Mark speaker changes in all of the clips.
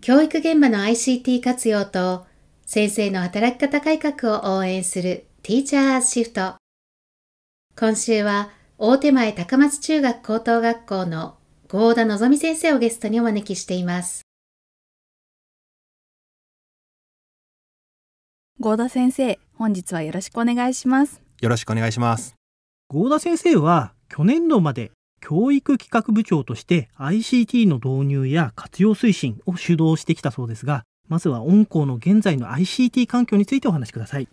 Speaker 1: 教育現場の ICT 活用と先生の働き方改革を応援するティーチャーシフト。今週は大手前高松中学高等学校の合田の
Speaker 2: ぞみ先生をゲストにお招きしています。合田先生、本日はよろしくお願いします。
Speaker 3: よろしくお願いしま
Speaker 1: す。郷田先生は去年度まで教育企画部長として ICT の導入や活用推進を主導してきたそうですが、まずは温校の現在の ICT 環境についてお話しください。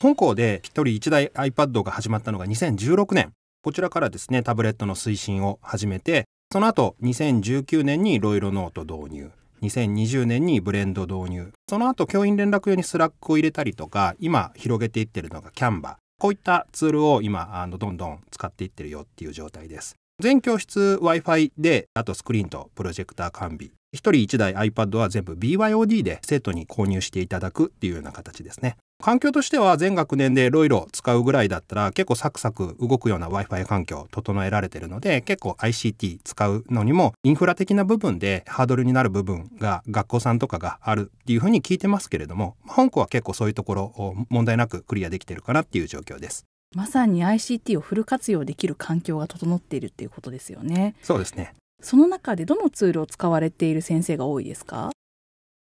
Speaker 3: 本校で1人1台 iPad が始まったのが2016年。こちらからですね、タブレットの推進を始めて、その後2019年にいろいろノート導入。2020年にブレンド導入その後教員連絡用にスラックを入れたりとか今広げていってるのがキャンバこういったツールを今あのどんどん使っていってるよっていう状態です。全教室 Wi-Fi であとスクリーンとプロジェクター完備一人一台 iPad は全部 BYOD で生徒に購入していただくっていうような形ですね。環境としては全学年でロイロろ使うぐらいだったら結構サクサク動くような Wi-Fi 環境整えられてるので結構 ICT 使うのにもインフラ的な部分でハードルになる部分が学校さんとかがあるっていうふうに聞いてますけれども本校は結構そういうところを問題なくクリアできてるかなっていう状況です。
Speaker 2: まさに ICT をフル活用できる環境が整っているっていうことですよね。そうですね。その中でどのツールを使われている先生が多いですか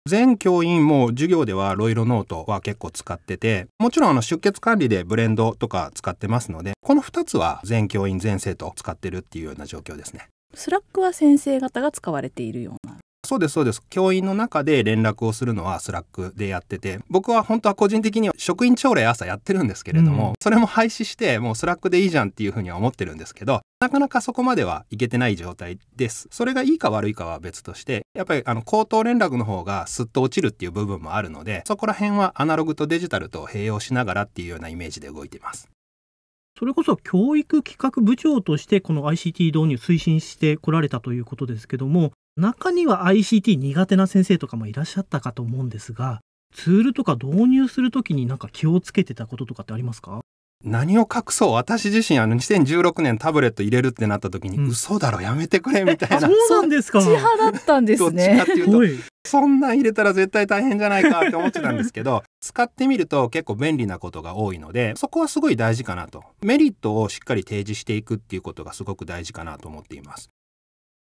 Speaker 3: 全教員も授業ではロイロノートは結構使ってて、もちろんあの出血管理でブレンドとか使ってますので、この2つは全教員全生徒使ってるっていうような状況ですね。ス
Speaker 2: ラックは先生方が使われているような
Speaker 3: そうですそうです教員の中で連絡をするのはスラックでやってて僕は本当は個人的には職員朝礼朝やってるんですけれども、うん、それも廃止してもうスラックでいいじゃんっていうふうには思ってるんですけどなかなかそこまではいけてない状態ですそれがいいか悪いかは別としてやっぱりあの口頭連絡の方がすっと落ちるっていう部分もあるのでそこら辺はアナログとデジタルと併用しながらっていうようなイメージで動いてます
Speaker 1: それこそ教育企画部長としてこの ICT 導入推進してこられたということですけども中には ICT 苦手な先生とかもいらっしゃったかと思うんですがツールとか導入するときになんか気をつけてたこととかってありますか
Speaker 3: 何を隠そう私自身あの2016年タブレット入れるってなった時に、うん、嘘だろやめてくれみたいなそうなんですか派だったんですねそんなん入れたら絶対大変じゃないかって思ってたんですけど 使ってみると結構便利なことが多いのでそこはすごい大事かなとメリットをしっかり提示していくっていうことがすごく大事かなと思っています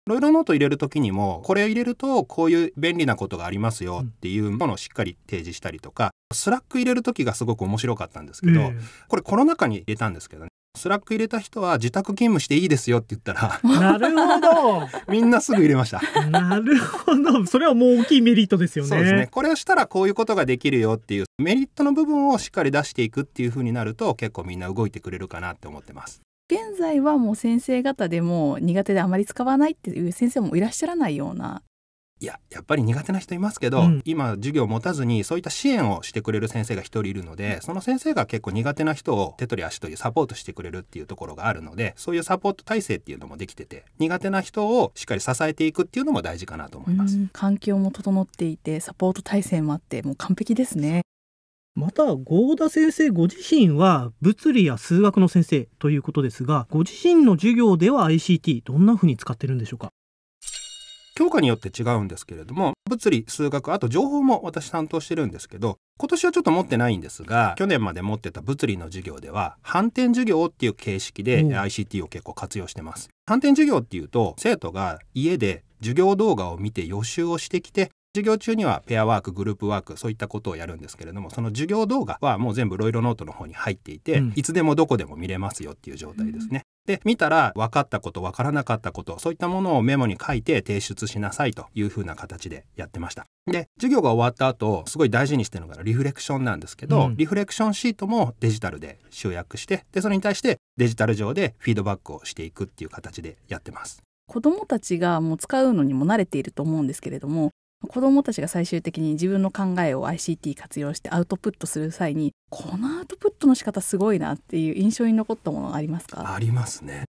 Speaker 3: ロイドノート入れる時にもこれを入れるとこういう便利なことがありますよっていうものをしっかり提示したりとか、スラック入れる時がすごく面白かったんですけど、これコロナ禍に入れたんですけどねスラック入れた人は自宅勤務していいですよって言ったらなるほど みんなすぐ入れましたなる
Speaker 1: ほどそれはもう大きいメリットですよねそうですねこ
Speaker 3: れをしたらこういうことができるよっていうメリットの部分をしっかり出していくっていうふうになると結構みんな動いてくれるかなって思ってます
Speaker 2: 現在はもう先生方でも苦手であまり使わないっていう先生もいらっしゃらないような
Speaker 3: いややっぱり苦手な人いますけど、うん、今授業を持たずにそういった支援をしてくれる先生が一人いるのでその先生が結構苦手な人を手取り足取りサポートしてくれるっていうところがあるのでそういうサポート体制っていうのもできてて苦手な人をしっかり支えていくっていうのも大事かなと思
Speaker 2: います。環境も整っていてサポート体制もあってもう完璧ですね。また合田先生ご自身は物理
Speaker 1: や数学の先生ということですがご自身の授業では ICT どんなふうに使ってるんで
Speaker 3: しょうか教科によって違うんですけれども物理数学あと情報も私担当してるんですけど今年はちょっと持ってないんですが去年まで持ってた物理の授業では反転授業っていう形式で ICT を結構活用してます反転授業っていうと生徒が家で授業動画を見て予習をしてきて授業中にはペアワークグループワークそういったことをやるんですけれどもその授業動画はもう全部ロイロノートの方に入っていて、うん、いつでもどこでも見れますよっていう状態ですね。うん、で見たら分かったこと分からなかったことそういったものをメモに書いて提出しなさいというふうな形でやってました。で授業が終わった後すごい大事にしてるのがリフレクションなんですけど、うん、リフレクションシートもデジタルで集約してでそれに対してデジタル上でフィードバックをしていくっていう形でやってます。
Speaker 2: 子どもたちがもう使うのにも慣れていると思うんですけれども子どもたちが最終的に自分の考えを ICT 活用してアウトプットする際にこのアウトプットの仕方すごいなっていう印象に残ったものありますかあり
Speaker 3: ますね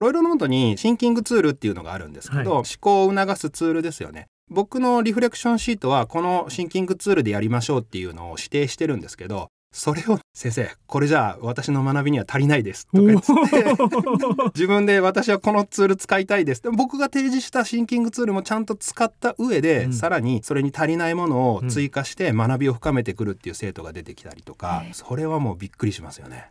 Speaker 3: ロイロノートにシンキングツールっていうのがあるんですけど、はい、思考を促すツールですよね僕のリフレクションシートはこのシンキングツールでやりましょうっていうのを指定してるんですけどそれを先生これじゃあ私の学びには足りないですとか言って 自分で私はこのツール使いたいですでも僕が提示したシンキングツールもちゃんと使った上で、うん、さらにそれに足りないものを追加して学びを深めてくるっていう生徒が出てきたりとか、うん、それはもうびっくりしますよね。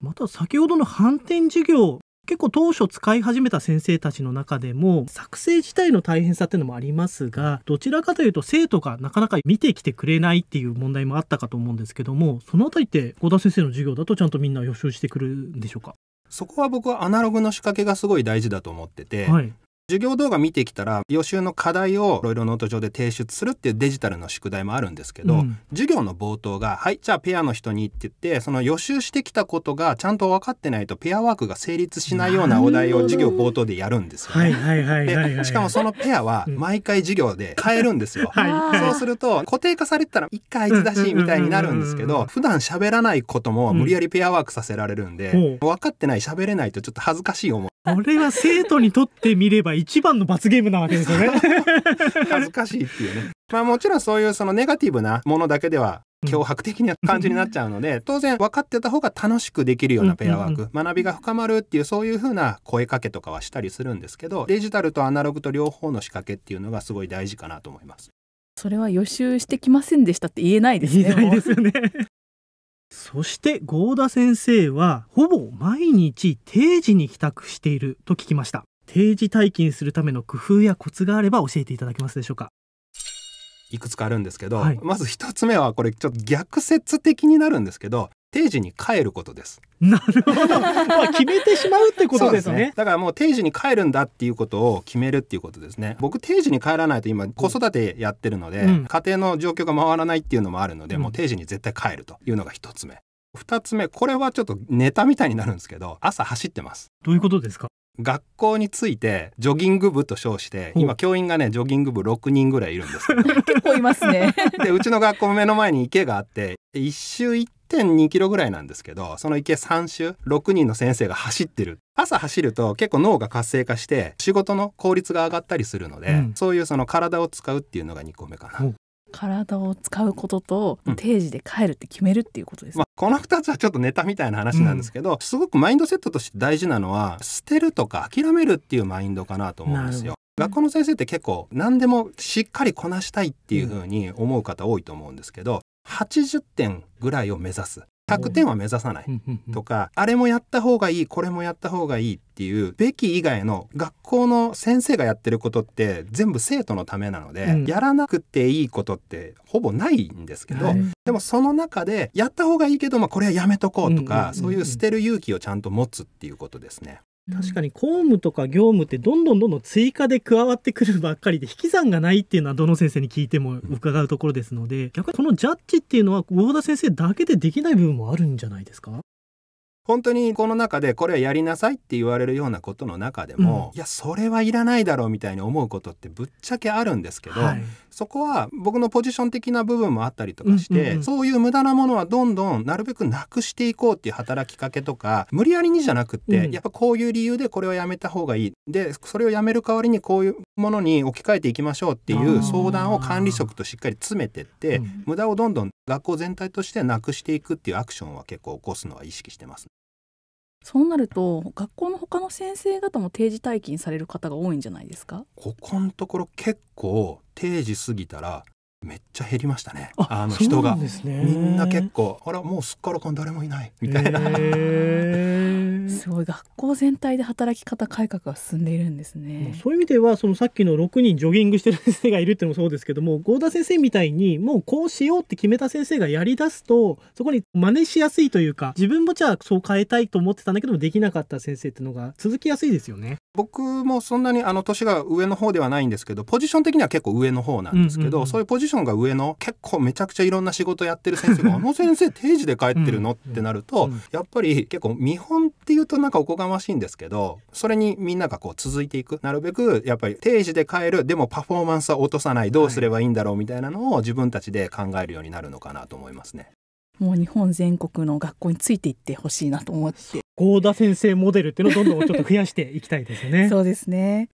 Speaker 1: また先ほどの反転授業結構当初使い始めた先生たちの中でも作成自体の大変さっていうのもありますがどちらかというと生徒がなかなか見てきてくれないっていう問題もあったかと思うんですけどもその辺りって郷田先生の授業だとちゃんとみんな予習してくるんでしょうか
Speaker 3: そこは僕はアナログの仕掛けがすごい大事だと思ってて、はい、授業動画見てきたら予習の課題をいろいろノート上で提出するっていうデジタルの宿題もあるんですけど、うん、授業の冒頭が「はいじゃあペアの人に」って言ってその予習してきたことがちゃんと分かってないとペアワークが成立しないようなお題を授業冒頭でやるんですよね。でしかもそのペアは毎回授業で変えるんですよ。そうすると固定化されてたら「一回あいつだし」みたいになるんですけど普段喋らないことも無理やりペアワークさせられるんで、うん、分かってない喋れないとちょっと恥ずかしい思こ
Speaker 1: れは生徒にとってみれば一番の罰ゲームなわけですよね。恥ず
Speaker 3: かしいっていうね。まあもちろんそういうそのネガティブなものだけでは脅迫的な感じになっちゃうので、当然分かってた方が楽しくできるようなペアワーク、学びが深まるっていうそういうふうな声かけとかはしたりするんですけどデジタルとアナログと両方の仕掛けっていうのがすごい大事かなと思います。
Speaker 2: それは予習してきませんでしたって言えないですね。言えないですよね。
Speaker 3: そして
Speaker 2: 合田先生
Speaker 1: はほぼ毎日定時に帰宅していると聞きました定時退勤するための工夫やコツがあれば教えていただけますでしょうか
Speaker 3: いくつかあるんですけど、はい、まず1つ目はこれちょっと逆説的になるんですけど定時に帰ることです。なる
Speaker 1: ほど。まあ決めてしまうってことですね。すね
Speaker 3: だからもう定時に帰るんだっていうことを決めるっていうことですね。僕定時に帰らないと今子育てやってるので、うん、家庭の状況が回らないっていうのもあるので、うん、もう定時に絶対帰るというのが一つ目。二つ目、これはちょっとネタみたいになるんですけど、朝走ってます。どういうことですか学校についてジョギング部と称して今教員がねジョギング部6人ぐらいいるんですよ。結構い
Speaker 4: ますね
Speaker 3: でうちの学校目の前に池があって1周1.2キロぐらいなんですけどその池3周6人の先生が走ってる朝走ると結構脳が活性化して仕事の効率が上がったりするので、うん、そういうその体を使うっていうのが2個目かな。
Speaker 2: 体を使うことと定時で帰るって決めるって
Speaker 3: いうことです、ねこの2つはちょっとネタみたいな話なんですけど、うん、すごくマインドセットとして大事なのは捨てるとか諦めるっていうマインドかなと思うんですよ。学校の先生って結構何でもしっかりこなしたいっていうふうに思う方多いと思うんですけど80点ぐらいを目指す100点は目指さないとかあれもやった方がいいこれもやった方がいいっていうべき以外の学校の先生がやってることって全部生徒のためなので、うん、やらなくていいことってほぼないんですけど、はい、でもその中でやった方がいいけど、まあ、これはやめとこうとか、そういう捨てる勇気をちゃんと持つっていうことですね。確かに公務とか業務ってどんどんどんど
Speaker 1: ん追加で加わってくるばっかりで引き算がないっていうのはどの先生に聞いても伺うところですので逆にこのジャッジっていうのは合田先生だけでできない部分もあるんじゃないですか
Speaker 3: 本当にこの中でこれはやりなさいって言われるようなことの中でも、うん、いやそれはいらないだろうみたいに思うことってぶっちゃけあるんですけど、はい、そこは僕のポジション的な部分もあったりとかして、うんうんうん、そういう無駄なものはどんどんなるべくなくしていこうっていう働きかけとか無理やりにじゃなくって、うん、やっぱこういう理由でこれをやめた方がいいでそれをやめる代わりにこういうものに置き換えていきましょうっていう相談を管理職としっかり詰めてって、うん、無駄をどんどん学校全体としてなくしていくっていうアクションは結構起こすのは意識してます、
Speaker 2: そうなると学校の他の先生方も定時退勤される方が多いん
Speaker 3: じゃないですかここのところ結構定時過ぎたらめっちゃ減りましたねあの人が、ね、みんな結構あらもうすっからかん誰もいないみたいな、
Speaker 2: えーすごい学校全体で働き方改革が進んでいるんですね。
Speaker 1: そういう意味ではそのさっきの6人ジョギングしてる先生がいるっていうのもそうですけども郷田先生みたいにもうこうしようって決めた先生がやりだすとそこに真似しやすいというか自分もじゃあそう変えたいと思ってたんだけどもできなかった先生っていうのが続きやすいですよね。
Speaker 3: 僕もそんなにあの年が上の方ではないんですけどポジション的には結構上の方なんですけど、そういうポジションが上の結構めちゃくちゃいろんな仕事やってる先生が「あの先生定時で帰ってるの?」ってなると、やっぱり結構見本っていうとなんかおこがましいんですけどそれにみんながこう続いていくなるべくやっぱり定時で帰るでもパフォーマンスは落とさないどうすればいいんだろうみたいなのを自分たちで考えるようになるのかなと思いますね。
Speaker 2: もう日本全国の学校についていってほしいなと思って合田先生モデルっていうのをどんどんちょっと増やしていきたいですよねそうですね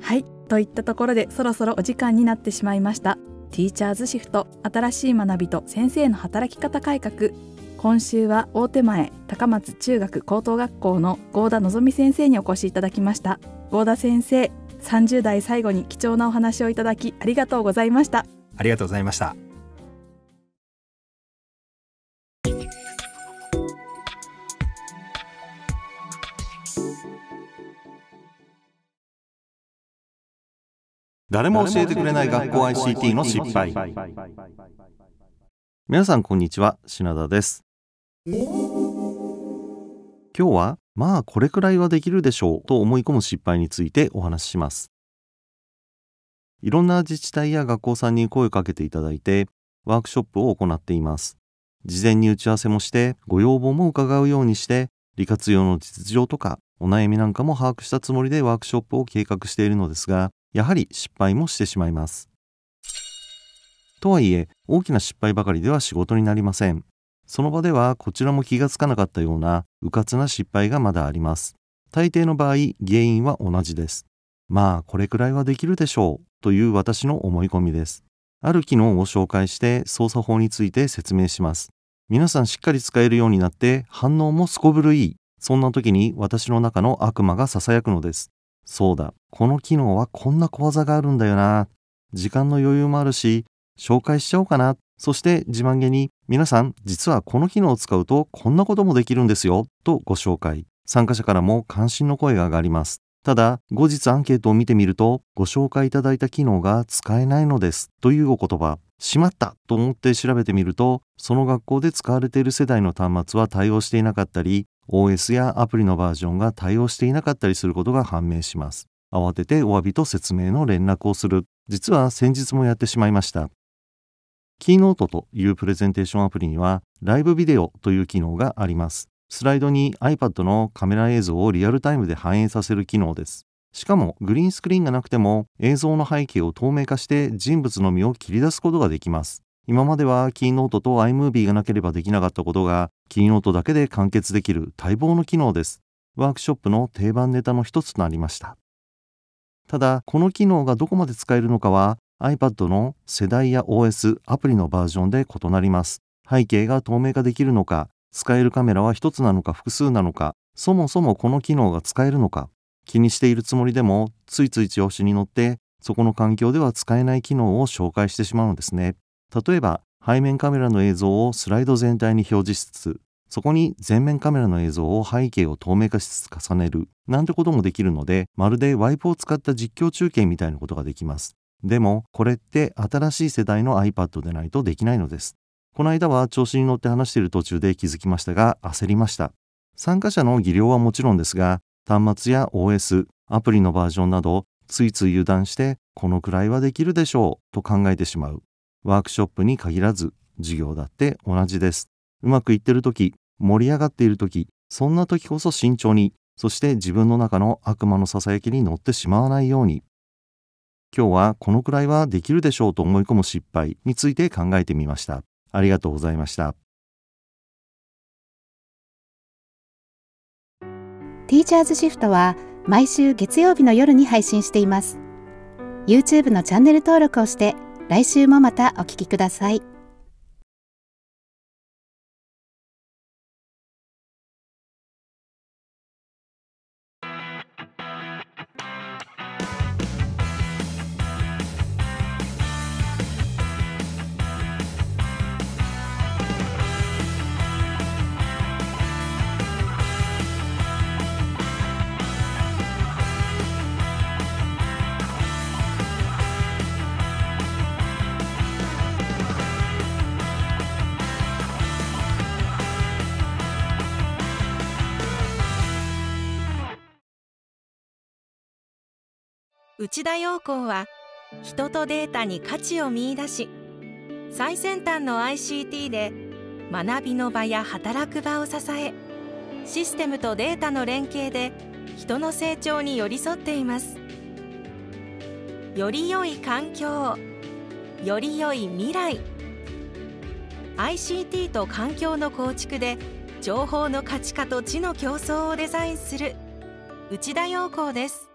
Speaker 2: はいといったところでそろそろお時間になってしまいましたティーチャーズシフト新しい学びと先生の働き方改革今週は大手前高松中学高等学校の合田望先生にお越しいただきました合田先生30代最後に貴重なお話をいただきありがとうございました
Speaker 3: ありがとうございました
Speaker 4: 誰も教えてくれない学校 ICT の失敗皆さんこんにちは品田です今日はまあこれくらいはできるでしょうと思い込む失敗についてお話ししますいろんな自治体や学校さんに声をかけていただいてワークショップを行っています事前に打ち合わせもしてご要望も伺うようにして利活用の実情とかお悩みなんかも把握したつもりでワークショップを計画しているのですがやはり失敗もしてしまいます。とはいえ大きな失敗ばかりでは仕事になりません。その場ではこちらも気がつかなかったようなうかつな失敗がまだあります。大抵の場合原因は同じです。まあこれくらいはできるでしょうという私の思い込みです。ある機能を紹介して操作法について説明します。皆さんしっかり使えるようになって反応もすこぶるいい。そんな時に私の中の悪魔が囁くのです。そうだ、この機能はこんな小技があるんだよな。時間の余裕もあるし、紹介しちゃおうかな。そして自慢げに、皆さん、実はこの機能を使うとこんなこともできるんですよ、とご紹介。参加者からも関心の声が上がります。ただ、後日アンケートを見てみると、ご紹介いただいた機能が使えないのです、というお言葉。しまったと思って調べてみると、その学校で使われている世代の端末は対応していなかったり、OS やアプリのバージョンが対応していなかったりすることが判明します。慌ててお詫びと説明の連絡をする。実は先日もやってしまいました。キーノートというプレゼンテーションアプリには、ライブビデオという機能があります。スライドに iPad のカメラ映像をリアルタイムで反映させる機能です。しかもグリーンスクリーンがなくても映像の背景を透明化して人物のみを切り出すことができます。今まではキーノートと iMovie がなければできなかったことが、キーノートだけで完結できる待望の機能です。ワークショップの定番ネタの一つとなりました。ただ、この機能がどこまで使えるのかは、iPad の世代や OS、アプリのバージョンで異なります。背景が透明化できるのか、使えるカメラは一つなのか複数なのか、そもそもこの機能が使えるのか、気にしているつもりでも、ついつい調子に乗って、そこの環境では使えない機能を紹介してしまうのですね。例えば背面カメラの映像をスライド全体に表示しつつそこに前面カメラの映像を背景を透明化しつつ重ねるなんてこともできるのでまるでワイプを使った実況中継みたいなことができますでもこれって新しい世代の iPad でないとできないのですこの間は調子に乗って話している途中で気づきましたが焦りました参加者の技量はもちろんですが端末や OS アプリのバージョンなどついつい油断してこのくらいはできるでしょうと考えてしまうワークショップに限らず授業だって同じです。うまくいってる時、盛り上がっている時、そんな時こそ慎重に、そして自分の中の悪魔のささやきに乗ってしまわないように。今日はこのくらいはできるでしょうと思い込む失敗について考えてみました。ありがとうございました。
Speaker 1: ティーチャーズシフトは毎週月曜日の夜に配信しています。YouTube のチャンネル登録をして来週もまたお聴きください。
Speaker 2: 内田陽光は人とデータに価値を見いだし最先端の ICT で学びの場や働く場を支えシステムとデータの連携で人の成長に寄り添っていますより良い環境より良い未来 ICT と環境の構築で情報の価値化と知の競争をデザインする内田陽光です